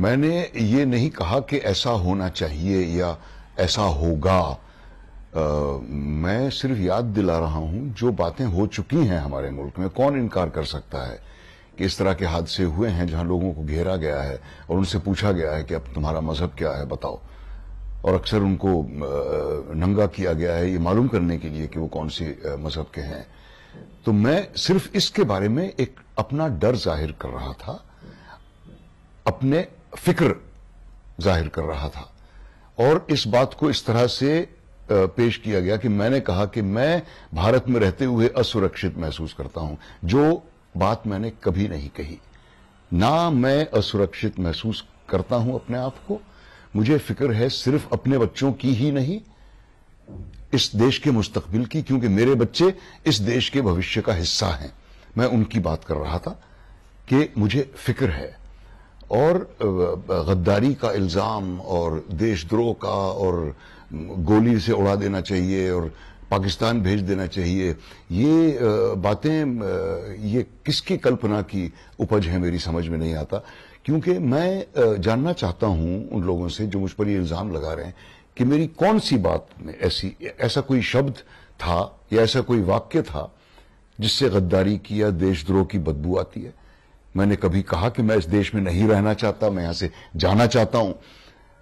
मैंने ये नहीं कहा कि ऐसा होना चाहिए या ऐसा होगा आ, मैं सिर्फ याद दिला रहा हूं जो बातें हो चुकी हैं हमारे मुल्क में कौन इनकार कर सकता है कि इस तरह के हादसे हुए हैं जहां लोगों को घेरा गया है और उनसे पूछा गया है कि अब तुम्हारा मजहब क्या है बताओ और अक्सर उनको नंगा किया गया है ये मालूम करने के लिए कि वो कौन से मजहब के हैं तो मैं सिर्फ इसके बारे में एक अपना डर जाहिर कर रहा था अपने फिक्र जाहिर कर रहा था और इस बात को इस तरह से पेश किया गया कि मैंने कहा कि मैं भारत में रहते हुए असुरक्षित महसूस करता हूं जो बात मैंने कभी नहीं कही ना मैं असुरक्षित महसूस करता हूं अपने आप को मुझे फिक्र है सिर्फ अपने बच्चों की ही नहीं इस देश के मुस्तकबिल की क्योंकि मेरे बच्चे इस देश के भविष्य का हिस्सा हैं मैं उनकी बात कर रहा था कि मुझे फिक्र है और गद्दारी का इल्ज़ाम और देशद्रोह का और गोली से उड़ा देना चाहिए और पाकिस्तान भेज देना चाहिए ये बातें ये किसकी कल्पना की उपज है मेरी समझ में नहीं आता क्योंकि मैं जानना चाहता हूं उन लोगों से जो मुझ पर ये इल्ज़ाम लगा रहे हैं कि मेरी कौन सी बात में ऐसी ऐसा कोई शब्द था या ऐसा कोई वाक्य था जिससे गद्दारी की या देशद्रोह की बदबू आती है मैंने कभी कहा कि मैं इस देश में नहीं रहना चाहता मैं यहां से जाना चाहता हूं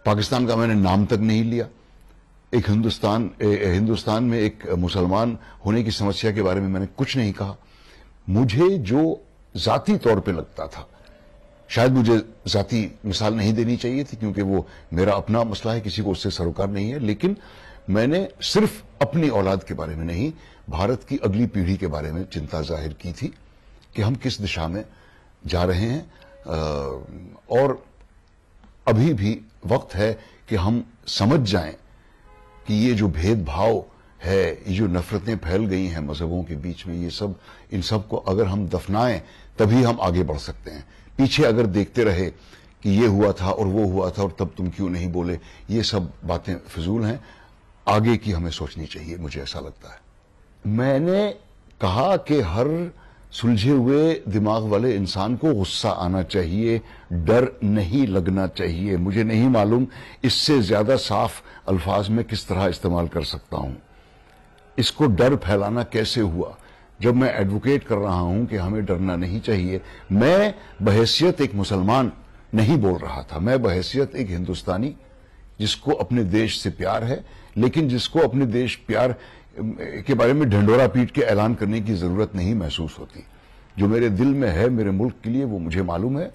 पाकिस्तान का मैंने नाम तक नहीं लिया एक हिंदुस्तान ए, हिंदुस्तान में एक मुसलमान होने की समस्या के बारे में मैंने कुछ नहीं कहा मुझे जो जाति तौर पे लगता था शायद मुझे जाति मिसाल नहीं देनी चाहिए थी क्योंकि वो मेरा अपना मसला है किसी को उससे सरोकार नहीं है लेकिन मैंने सिर्फ अपनी औलाद के बारे में नहीं भारत की अगली पीढ़ी के बारे में चिंता जाहिर की थी कि हम किस दिशा में जा रहे हैं और अभी भी वक्त है कि हम समझ जाएं कि ये जो भेदभाव है ये जो नफरतें फैल गई हैं मजहबों के बीच में ये सब इन सब को अगर हम दफनाएं तभी हम आगे बढ़ सकते हैं पीछे अगर देखते रहे कि ये हुआ था और वो हुआ था और तब तुम क्यों नहीं बोले ये सब बातें फजूल हैं आगे की हमें सोचनी चाहिए मुझे ऐसा लगता है मैंने कहा कि हर सुलझे हुए दिमाग वाले इंसान को गुस्सा आना चाहिए डर नहीं लगना चाहिए मुझे नहीं मालूम इससे ज्यादा साफ अल्फाज में किस तरह इस्तेमाल कर सकता हूं इसको डर फैलाना कैसे हुआ जब मैं एडवोकेट कर रहा हूं कि हमें डरना नहीं चाहिए मैं बहसियत एक मुसलमान नहीं बोल रहा था मैं बहसियत एक हिंदुस्तानी जिसको अपने देश से प्यार है लेकिन जिसको अपने देश प्यार के बारे में ढंडोरा पीट के ऐलान करने की ज़रूरत नहीं महसूस होती जो मेरे दिल में है मेरे मुल्क के लिए वो मुझे मालूम है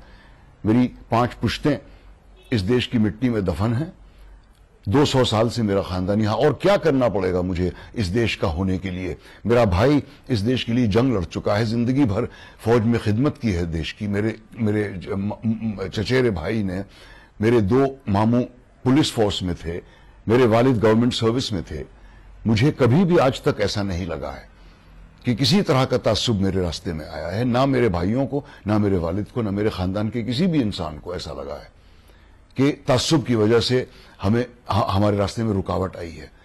मेरी पांच पुश्तें इस देश की मिट्टी में दफन हैं दो सौ साल से मेरा खानदान यहाँ और क्या करना पड़ेगा मुझे इस देश का होने के लिए मेरा भाई इस देश के लिए जंग लड़ चुका है जिंदगी भर फौज में खिदमत की है देश की मेरे मेरे चचेरे भाई ने मेरे दो मामू पुलिस फोर्स में थे मेरे वालिद गवर्नमेंट सर्विस में थे मुझे कभी भी आज तक ऐसा नहीं लगा है कि किसी तरह का तासुब मेरे रास्ते में आया है ना मेरे भाइयों को ना मेरे वालिद को ना मेरे खानदान के किसी भी इंसान को ऐसा लगा है कि तासुब की वजह से हमें हमारे रास्ते में रुकावट आई है